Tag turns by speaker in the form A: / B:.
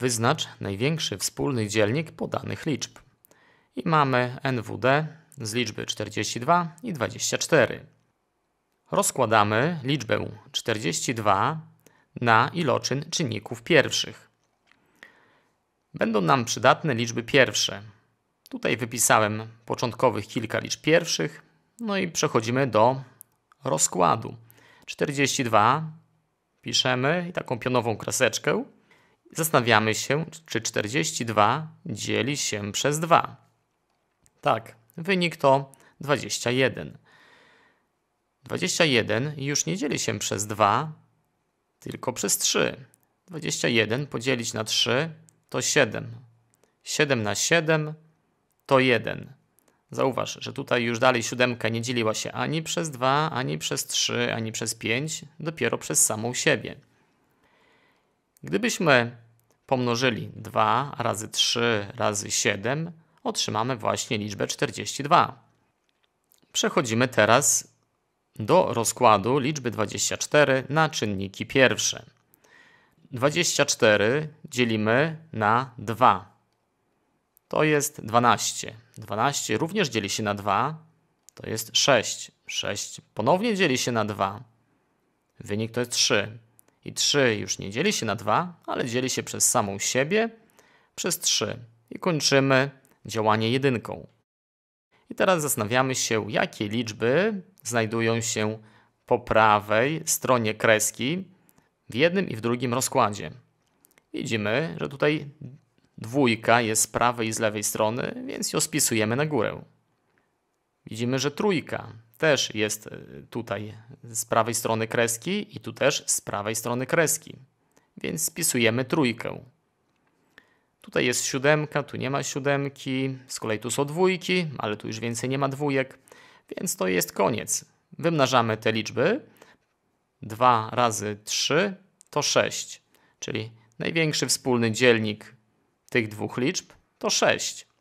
A: Wyznacz największy wspólny dzielnik podanych liczb. I mamy NWD z liczby 42 i 24. Rozkładamy liczbę 42 na iloczyn czynników pierwszych. Będą nam przydatne liczby pierwsze. Tutaj wypisałem początkowych kilka liczb pierwszych, no i przechodzimy do rozkładu. 42 piszemy i taką pionową kreseczkę. Zastanawiamy się, czy 42 dzieli się przez 2. Tak, wynik to 21. 21 już nie dzieli się przez 2, tylko przez 3. 21 podzielić na 3 to 7. 7 na 7 to 1. Zauważ, że tutaj już dalej siódemka nie dzieliła się ani przez 2, ani przez 3, ani przez 5, dopiero przez samą siebie. Gdybyśmy pomnożyli 2 razy 3 razy 7, otrzymamy właśnie liczbę 42. Przechodzimy teraz do rozkładu liczby 24 na czynniki pierwsze. 24 dzielimy na 2. To jest 12. 12 również dzieli się na 2. To jest 6. 6 ponownie dzieli się na 2. Wynik to jest 3. I 3 już nie dzieli się na 2, ale dzieli się przez samą siebie, przez 3. I kończymy działanie jedynką. I teraz zastanawiamy się, jakie liczby znajdują się po prawej stronie kreski w jednym i w drugim rozkładzie. Widzimy, że tutaj dwójka jest z prawej i z lewej strony, więc ją spisujemy na górę. Widzimy, że trójka też jest e, tutaj z prawej strony kreski i tu też z prawej strony kreski. Więc spisujemy trójkę. Tutaj jest siódemka, tu nie ma siódemki, z kolei tu są dwójki, ale tu już więcej nie ma dwójek, więc to jest koniec. Wymnażamy te liczby. 2 razy 3 to 6, czyli największy wspólny dzielnik tych dwóch liczb to 6.